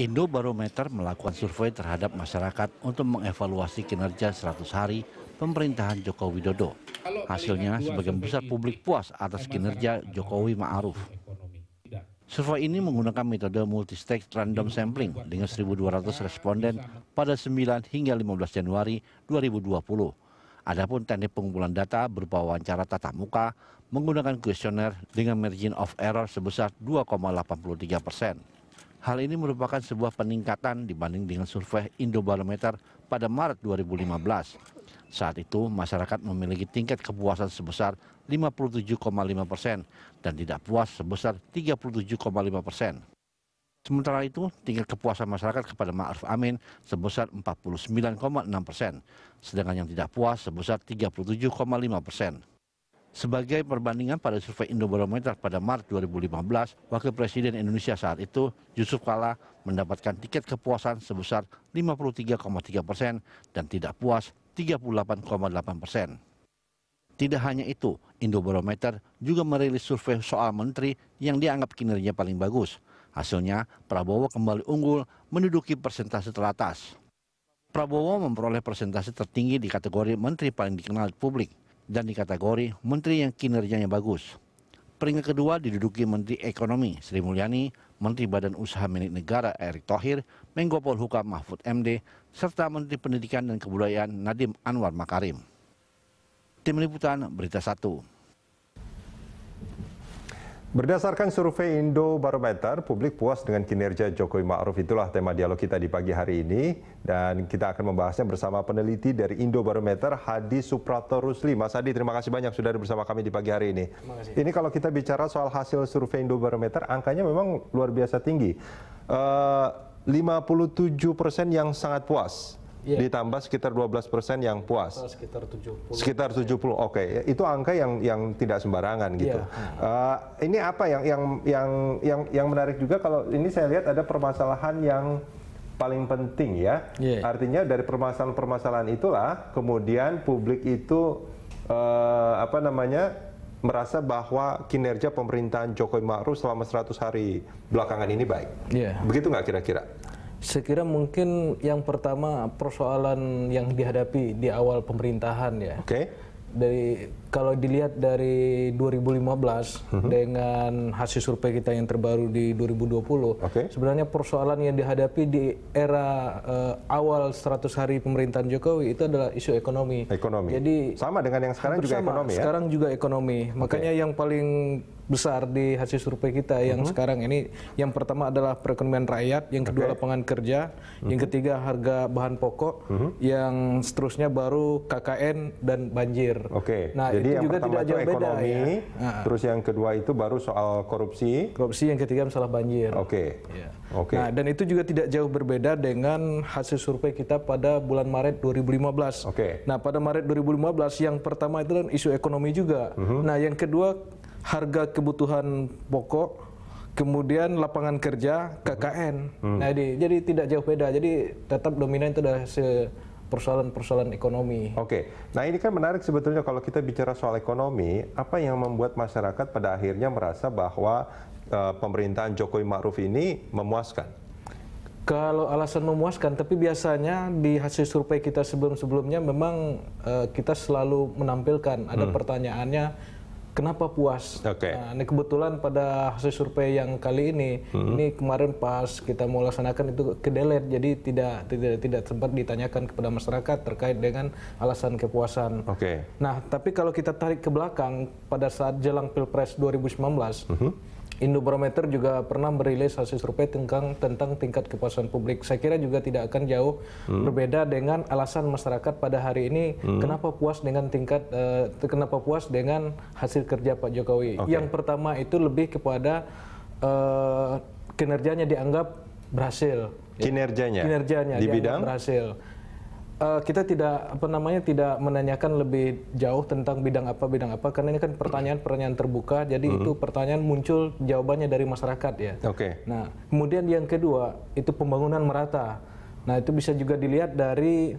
Indobarometer melakukan survei terhadap masyarakat untuk mengevaluasi kinerja 100 hari pemerintahan Joko Widodo. Hasilnya sebagian besar publik puas atas kinerja Jokowi Ma'ruf. Survei ini menggunakan metode multistage random sampling dengan 1.200 responden pada 9 hingga 15 Januari 2020. Adapun teknik pengumpulan data berupa wawancara tatap muka menggunakan kuesioner dengan margin of error sebesar 2,83 persen. Hal ini merupakan sebuah peningkatan dibanding dengan survei Indobarometer pada Maret 2015. Saat itu, masyarakat memiliki tingkat kepuasan sebesar 57,5 persen dan tidak puas sebesar 37,5 persen. Sementara itu, tingkat kepuasan masyarakat kepada Ma'ruf Amin sebesar 49,6 persen, sedangkan yang tidak puas sebesar 37,5 persen. Sebagai perbandingan pada survei Indobarometer pada Maret 2015, Wakil Presiden Indonesia saat itu Yusuf Kala mendapatkan tiket kepuasan sebesar 53,3 persen dan tidak puas 38,8 persen. Tidak hanya itu, Indobarometer juga merilis survei soal menteri yang dianggap kinerjanya paling bagus. Hasilnya, Prabowo kembali unggul menduduki persentase teratas. Prabowo memperoleh persentase tertinggi di kategori menteri paling dikenal publik dan di kategori menteri yang kinerjanya bagus. Peringkat kedua diduduki Menteri Ekonomi Sri Mulyani, Menteri Badan Usaha Milik Negara Erick Thohir, Menko Polhukam Mahfud MD, serta Menteri Pendidikan dan Kebudayaan Nadim Anwar Makarim. Tim Liputan Berita 1. Berdasarkan survei Indo Barometer, publik puas dengan kinerja Jokowi Ma'ruf itulah tema dialog kita di pagi hari ini dan kita akan membahasnya bersama peneliti dari Indo Barometer Hadi Suprato Rusli. Mas Hadi, terima kasih banyak sudah bersama kami di pagi hari ini. Ini kalau kita bicara soal hasil survei Indo Barometer, angkanya memang luar biasa tinggi. Eh, uh, 57 persen yang sangat puas yeah. ditambah sekitar 12 persen yang puas. Oh, sekitar 70. Sekitar 70. Oke, okay. itu angka yang yang tidak sembarangan gitu. Yeah. Iya. Uh, ini apa yang yang yang yang yang menarik juga kalau ini saya lihat ada permasalahan yang paling penting ya. Yeah. Artinya dari permasalahan-permasalahan itulah kemudian publik itu uh, apa namanya merasa bahwa kinerja pemerintahan Jokowi Ma'ruf selama 100 hari belakangan ini baik. Yeah. Begitu nggak kira-kira? Sekira mungkin yang pertama persoalan yang dihadapi di awal pemerintahan ya. Oke. Okay. Dari kalau dilihat dari 2015 mm-hmm. dengan hasil survei kita yang terbaru di 2020, okay. sebenarnya persoalan yang dihadapi di era uh, awal 100 hari pemerintahan Jokowi itu adalah isu ekonomi. Ekonomi. Jadi sama dengan yang sekarang juga sama. ekonomi ya. Sekarang juga ekonomi. Okay. Makanya yang paling besar di hasil survei kita yang mm -hmm. sekarang ini yang pertama adalah perekonomian rakyat, yang kedua okay. lapangan kerja, mm -hmm. yang mhm. ketiga harga bahan pokok, mm -hmm. yang seterusnya baru KKN dan banjir. Oke. Okay. Nah, jadi itu yang juga pertama tidak itu jauh ekonomi, beda, ya. Ah. terus yang kedua itu baru soal korupsi. Korupsi yang ketiga masalah banjir. Oke. Okay. Ya. Oke. Okay. Nah, dan itu juga tidak jauh berbeda dengan hasil survei kita pada bulan Maret 2015. Oke. Okay. Nah, pada Maret 2015 yang pertama itu kan isu ekonomi juga. Mm -hmm. Nah, yang kedua harga kebutuhan pokok kemudian lapangan kerja mhm. KKN. Hmm. Nah, jadi, jadi tidak jauh beda. Jadi tetap dominan itu adalah se persoalan-persoalan ekonomi. Oke, nah ini kan menarik sebetulnya kalau kita bicara soal ekonomi, apa yang membuat masyarakat pada akhirnya merasa bahwa uh, pemerintahan Jokowi Ma'ruf ini memuaskan? Kalau alasan memuaskan, tapi biasanya di hasil survei kita sebelum-sebelumnya memang uh, kita selalu menampilkan ada hmm. pertanyaannya kenapa puas. Okay. Nah, ini kebetulan pada hasil survei yang kali ini, hmm. ini kemarin pas kita mau laksanakan itu kedelet, jadi tidak tidak tidak sempat ditanyakan kepada masyarakat terkait dengan alasan kepuasan. Oke. Okay. Nah, tapi kalau kita tarik ke belakang pada saat jelang pilpres 2019, hmm. Indobarometer juga pernah merilis hasil survei tentang tentang tingkat kepuasan publik. Saya kira juga tidak akan jauh hmm. berbeda dengan alasan masyarakat pada hari ini hmm. kenapa puas dengan tingkat uh, kenapa puas dengan hasil kerja Pak Jokowi. Okay. Yang pertama itu lebih kepada uh, kinerjanya dianggap berhasil. Kinerjanya. Kinerjanya di bidang berhasil uh, kita tidak apa namanya tidak menanyakan lebih jauh tentang bidang apa bidang apa karena ini kan pertanyaan-pertanyaan terbuka jadi mm -hmm. itu pertanyaan muncul jawabannya dari masyarakat ya. Oke. Okay. Nah, kemudian yang kedua itu pembangunan merata. Nah, itu bisa juga dilihat dari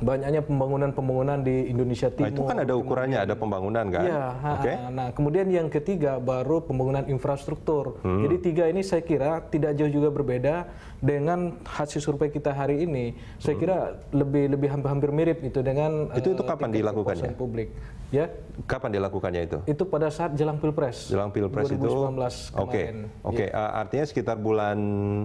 banyaknya pembangunan-pembangunan di Indonesia Timur. Nah, itu kan ada ukurannya, ada pembangunan kan? Iya. Okay. Nah, kemudian yang ketiga baru pembangunan infrastruktur. Hmm. Jadi tiga ini saya kira tidak jauh juga berbeda dengan hasil survei kita hari ini. Saya hmm. kira lebih lebih hampir-hampir mirip itu dengan itu itu eh, kapan dilakukannya? Publik. Ya. Kapan dilakukannya itu? Itu pada saat jelang pilpres. Jelang pilpres 2019 itu. 2019 Oke. Okay. Okay. Ya. Eh, artinya sekitar bulan.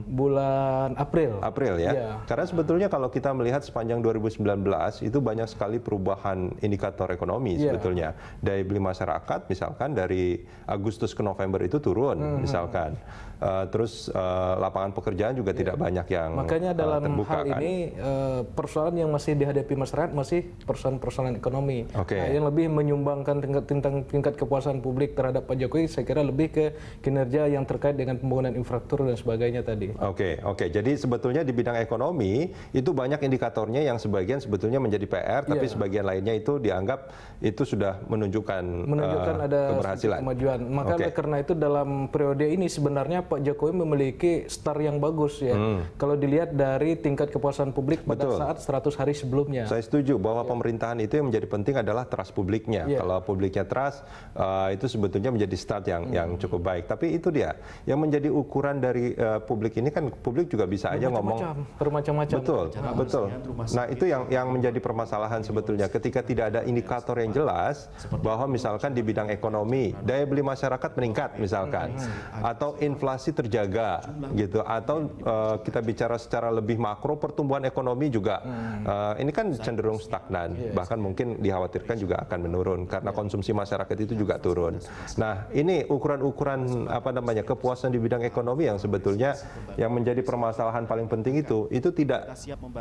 Bulan April. April ya. ya. Karena sebetulnya kalau kita melihat sepanjang 2019 itu banyak sekali perubahan indikator ekonomi iya. sebetulnya. Daya beli masyarakat misalkan dari Agustus ke November itu turun -hmm. misalkan. Uh, terus uh, lapangan pekerjaan juga yeah. tidak banyak yang Makanya eh, dalam uh, hal kan? ini uh, persoalan yang masih dihadapi masyarakat masih persoalan-persoalan ekonomi. Okay. Nah, yang lebih menyumbangkan tingkat, tingkat tingkat kepuasan publik terhadap Pak Jokowi saya kira lebih ke kinerja yang terkait dengan pembangunan infrastruktur dan sebagainya tadi. Oke, okay, oke. Okay. Jadi sebetulnya di bidang ekonomi itu banyak indikatornya yang sebagian sebetulnya menjadi PR, tapi yeah. sebagian lainnya itu dianggap itu sudah menunjukkan menunjukkan uh, ada keberhasilan. kemajuan. Maka okay. karena itu dalam periode ini sebenarnya Pak Jokowi memiliki star yang bagus ya. Hmm. Kalau dilihat dari tingkat kepuasan publik pada Betul. saat 100 hari sebelumnya. Saya setuju bahwa yeah. pemerintahan itu yang menjadi penting adalah trust publiknya. Yeah. Kalau publiknya trust uh, itu sebetulnya menjadi start yang hmm. yang cukup baik. Tapi itu dia yang menjadi ukuran dari uh, publik ini kan publik juga bisa aja ngomong bermacam-macam. Betul, bermacam. betul. Nah itu yang yang yang menjadi permasalahan sebetulnya ketika tidak ada indikator yang jelas bahwa misalkan di bidang ekonomi daya beli masyarakat meningkat misalkan hmm. atau inflasi terjaga gitu atau uh, kita bicara secara lebih makro pertumbuhan ekonomi juga uh, ini kan cenderung stagnan bahkan mungkin dikhawatirkan juga akan menurun karena konsumsi masyarakat itu juga turun. Nah, ini ukuran-ukuran apa namanya kepuasan di bidang ekonomi yang sebetulnya yang menjadi permasalahan paling penting itu itu tidak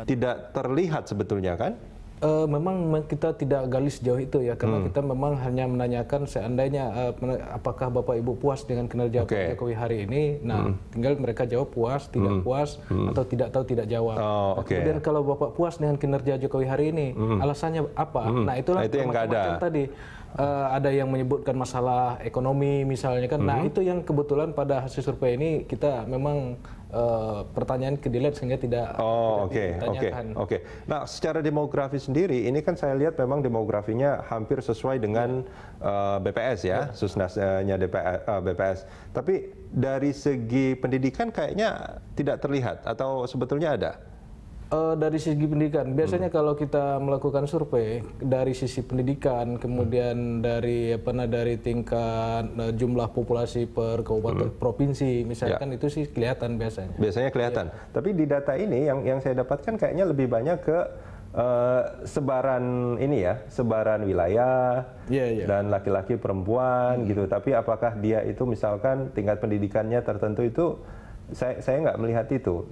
tidak terlihat sebetulnya ya kan? Uh, memang kita tidak gali sejauh itu ya karena hmm. kita memang hanya menanyakan seandainya uh, apakah Bapak Ibu puas dengan kinerja okay. Pak Jokowi hari ini. Nah, hmm. tinggal mereka jawab puas, tidak hmm. puas hmm. atau tidak tahu tidak jawab. Oh, okay. Kemudian kalau Bapak puas dengan kinerja Jokowi hari ini, hmm. alasannya apa? Hmm. Nah, itulah nah, itu yang ada. tadi uh, ada yang menyebutkan masalah ekonomi misalnya kan. Mm -hmm. Nah itu yang kebetulan pada hasil survei ini kita memang uh, pertanyaan ke sehingga tidak Oh oke oke oke. Nah secara demografi sendiri ini kan saya lihat memang demografinya hampir sesuai dengan uh, eh, BPS ya yeah. susnasnya uh, BPS. Tapi dari segi pendidikan kayaknya tidak terlihat atau sebetulnya ada. Uh, dari sisi pendidikan, biasanya hmm. kalau kita melakukan survei dari sisi pendidikan, kemudian hmm. dari apa dari tingkat uh, jumlah populasi per kabupaten hmm. provinsi, misalkan ya. itu sih kelihatan biasanya. Biasanya kelihatan. Ya. Tapi di data ini yang yang saya dapatkan kayaknya lebih banyak ke Uh, sebaran ini ya, sebaran wilayah ya, ya. dan laki-laki perempuan hmm. gitu. Tapi apakah dia itu misalkan tingkat pendidikannya tertentu itu saya saya nggak melihat itu.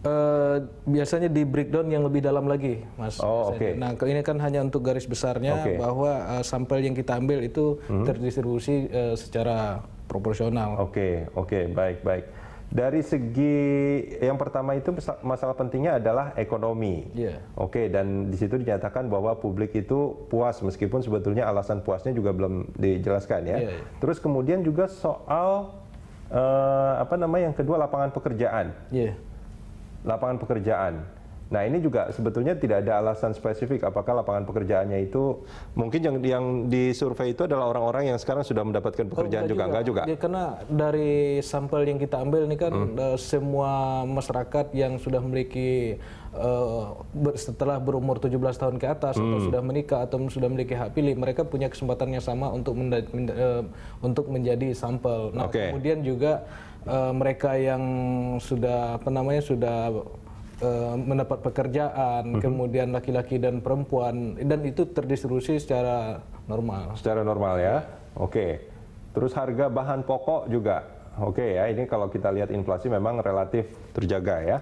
Eh, biasanya di breakdown yang lebih dalam lagi, Mas. Oh, oke. Okay. Nah, ini kan hanya untuk garis besarnya okay. bahwa uh, sampel yang kita ambil itu hmm. terdistribusi uh, secara proporsional. Oke, okay, oke, okay, baik, baik. Dari segi yang pertama itu masalah pentingnya adalah ekonomi. Yeah. Oke, okay, dan di situ dinyatakan bahwa publik itu puas meskipun sebetulnya alasan puasnya juga belum dijelaskan ya. Yeah, iya. Terus kemudian juga soal uh, apa nama yang kedua lapangan pekerjaan. Yeah lapangan pekerjaan. Nah ini juga sebetulnya tidak ada alasan spesifik apakah lapangan pekerjaannya itu mungkin yang yang survei itu adalah orang-orang yang sekarang sudah mendapatkan oh, pekerjaan oh, juga. juga enggak juga. Ya, karena dari sampel yang kita ambil ini kan hmm. Eh, semua masyarakat yang sudah memiliki uh, setelah berumur 17 tahun ke atas hmm. atau sudah menikah atau sudah memiliki hak pilih mereka punya kesempatan yang sama untuk uh, untuk menjadi sampel. Nah okay. kemudian juga uh, mereka yang sudah apa namanya sudah eh, mendapat pekerjaan, mm-hmm. kemudian laki-laki dan perempuan dan itu terdistribusi secara normal. Secara normal ya. Oke. Okay. Terus harga bahan pokok juga. Oke okay ya, ini kalau kita lihat inflasi memang relatif terjaga ya.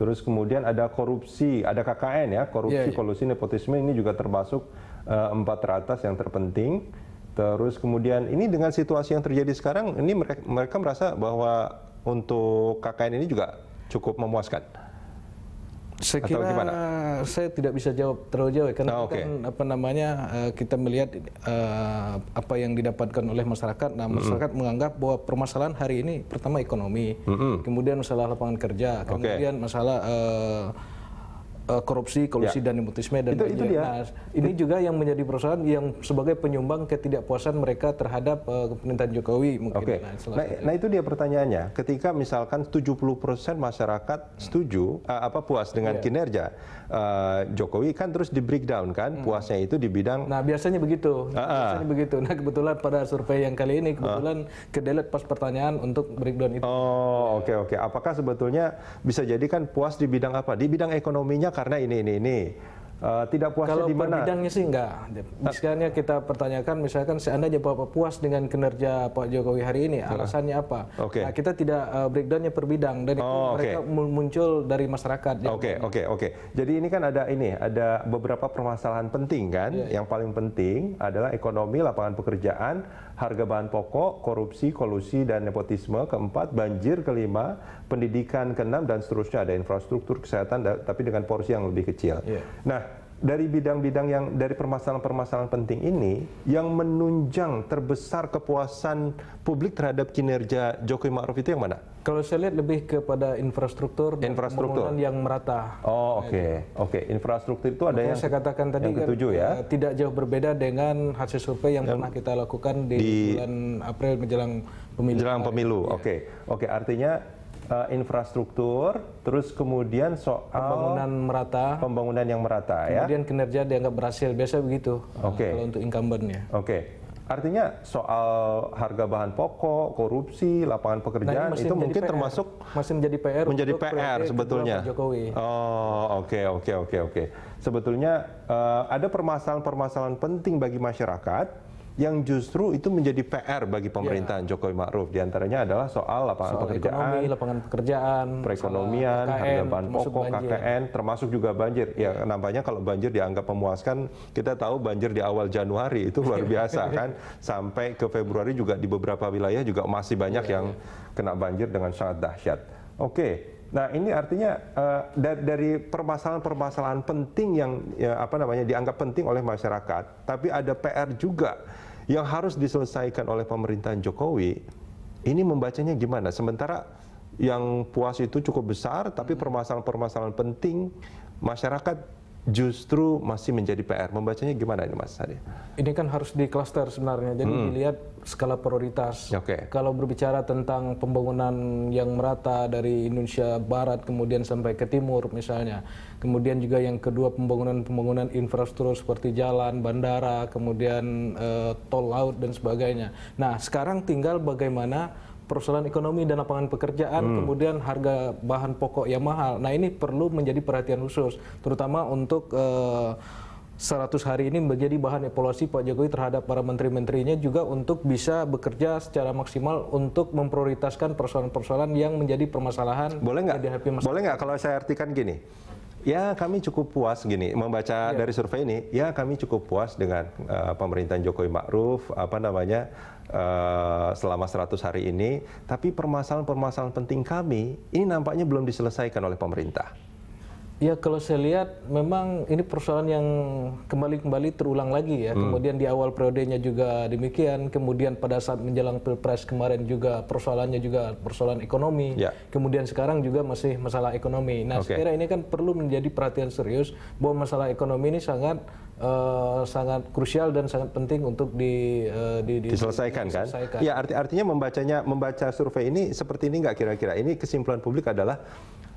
Terus kemudian ada korupsi, ada KKN ya, korupsi, yeah, yeah. kolusi, nepotisme ini juga termasuk uh, empat teratas yang terpenting Terus kemudian ini dengan situasi yang terjadi sekarang, ini mereka, mereka merasa bahwa untuk KKN ini juga cukup memuaskan. Saya kira saya tidak bisa jawab terlalu jauh ya, karena oh, ah, okay. kan apa namanya eh, kita melihat eh, apa yang didapatkan oleh masyarakat. Nah, masyarakat mm -hmm. menganggap bahwa permasalahan hari ini pertama ekonomi, mm -hmm. kemudian masalah lapangan kerja, kemudian okay. masalah uh, Eh, korupsi, kolusi ya. dan nepotisme dan itu, itu dia. Nah, ini juga yang menjadi perusahaan yang sebagai penyumbang ketidakpuasan mereka terhadap uh, pemerintahan Jokowi mungkin. Okay. Nah, nah, nah itu dia pertanyaannya. Ketika misalkan 70% masyarakat setuju hmm. uh, apa puas dengan yeah. kinerja uh, Jokowi kan terus di breakdown kan hmm. puasnya itu di bidang Nah, biasanya begitu. uh -uh. Biasanya begitu. Nah, kebetulan pada survei yang kali ini ah. kebetulan uh. kedelet pas pertanyaan untuk breakdown itu. Oh, oke okay, oke. Okay. Apakah sebetulnya bisa jadi kan puas di bidang apa? Di bidang ekonominya kan karena ini ini ini Eh, tidak puas Kalau di mana? bidangnya sih enggak. Misalnya kita pertanyakan, misalkan seandainya Bapak puas dengan kinerja Pak Jokowi hari ini, iya. alasannya apa? Okay. Nah, kita tidak uh, breakdownnya per bidang dan oh, okay. muncul dari masyarakat. Oke, oke, oke. Jadi ini kan ada ini, ada beberapa permasalahan penting kan? Yeah, iya. Yang paling penting adalah ekonomi, lapangan pekerjaan, harga bahan pokok, korupsi, kolusi dan nepotisme. Keempat, banjir. Kelima, pendidikan. Keenam dan seterusnya ada infrastruktur kesehatan, tapi dengan porsi yang lebih kecil. Yeah. Nah dari bidang-bidang yang dari permasalahan-permasalahan penting ini yang menunjang terbesar kepuasan publik terhadap kinerja Jokowi Ma'ruf itu yang mana? Kalau saya lihat lebih kepada infrastruktur infrastruktur. pembangunan yang merata. Oh, oke. Okay. Oke, okay. infrastruktur itu ada Makanya yang saya katakan tadi yang kan, ketujuh, kan, ya. Eh, tidak jauh berbeda dengan hasil survei yang, yang pernah kita lakukan di, di bulan April menjelang pemilu. Menjelang pemilu. Iya. Oke. Ya. Oke, okay. okay. artinya uh, infrastruktur, terus kemudian soal pembangunan merata, pembangunan yang merata, ya. kemudian ya? kinerja dianggap berhasil, biasa begitu. Eh, oke. Okay. Uh, untuk incumbentnya. Oke. Okay. Artinya soal harga bahan pokok, korupsi, lapangan nah, pekerjaan nah, itu mungkin PR. termasuk masih menjadi PR menjadi PR sebetulnya. Jokowi. Oh, oke oke oke oke. Sebetulnya uh, ada permasalahan-permasalahan penting bagi masyarakat yang justru itu menjadi PR bagi iya. pemerintahan yeah. Jokowi Ma'ruf. Di antaranya adalah soal lapangan soal pekerjaan, ekonomi, lapangan pekerjaan, perekonomian, KKN, harga bahan pokok, banjir. KKN, termasuk juga banjir. Ya iya. nampaknya kalau banjir dianggap memuaskan, kita tahu banjir di awal Januari itu luar biasa kan, sampai ke Februari juga di beberapa wilayah juga masih banyak yeah, yang kena banjir dengan sangat dahsyat. Oke. Okay. Nah ini artinya uh, dari permasalahan-permasalahan penting yang ya, apa namanya dianggap penting oleh masyarakat, tapi ada PR juga yang harus diselesaikan oleh pemerintahan Jokowi ini membacanya gimana? Sementara yang puas itu cukup besar, tapi hmm. permasalahan-permasalahan penting masyarakat justru masih menjadi PR. Membacanya gimana ini Mas Hadi? Ini kan harus di kluster sebenarnya. Jadi hmm. dilihat skala prioritas. Okay. Kalau berbicara tentang pembangunan yang merata dari Indonesia Barat kemudian sampai ke timur misalnya. Kemudian juga yang kedua pembangunan-pembangunan infrastruktur seperti jalan, bandara, kemudian e, tol laut dan sebagainya. Nah, sekarang tinggal bagaimana persoalan ekonomi dan lapangan pekerjaan, hmm. kemudian harga bahan pokok yang mahal. Nah ini perlu menjadi perhatian khusus, terutama untuk uh, eh, 100 hari ini menjadi bahan evaluasi Pak Jokowi terhadap para menteri-menterinya juga untuk bisa bekerja secara maksimal untuk memprioritaskan persoalan-persoalan yang menjadi permasalahan. Boleh nggak? Boleh nggak kalau saya artikan gini? Ya kami cukup puas gini membaca ya. dari survei ini. Ya kami cukup puas dengan uh, pemerintahan Jokowi Ma'ruf apa namanya uh, selama 100 hari ini. Tapi permasalahan-permasalahan penting kami ini nampaknya belum diselesaikan oleh pemerintah. Ya kalau saya lihat memang ini persoalan yang kembali-kembali terulang lagi ya. Hmm. Kemudian di awal periodenya juga demikian. Kemudian pada saat menjelang pilpres kemarin juga persoalannya juga persoalan ekonomi. Ya. Kemudian sekarang juga masih masalah ekonomi. Nah okay. sekiranya ini kan perlu menjadi perhatian serius bahwa masalah ekonomi ini sangat Uh, sangat krusial dan sangat penting untuk di, uh, di, di diselesaikan, kan? diselesaikan kan? Ya arti artinya membacanya membaca survei ini seperti ini nggak kira-kira? Ini kesimpulan publik adalah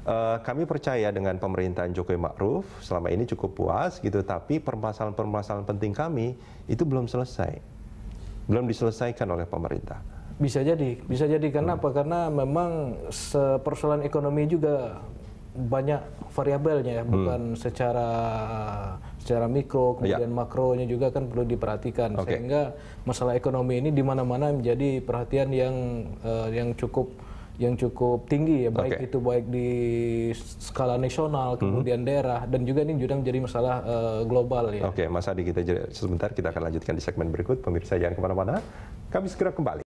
Eh, kami percaya dengan pemerintahan Jokowi Ma'ruf selama ini cukup puas gitu, tapi permasalahan-permasalahan penting kami itu belum selesai, belum diselesaikan oleh pemerintah. Bisa jadi, bisa jadi karena hmm. apa? Karena memang persoalan ekonomi juga banyak variabelnya ya, hmm. bukan hmm. secara secara mikro ya. kemudian ya. makronya juga kan perlu diperhatikan okay. sehingga masalah ekonomi ini di mana-mana menjadi perhatian yang uh, yang cukup yang cukup tinggi ya baik okay. itu baik di skala nasional hmm. kemudian hmm daerah dan juga ini juga menjadi masalah uh, global ya. Oke, okay, Mas Adi kita sebentar kita akan lanjutkan di segmen berikut pemirsa jangan kemana-mana. Kami segera kembali.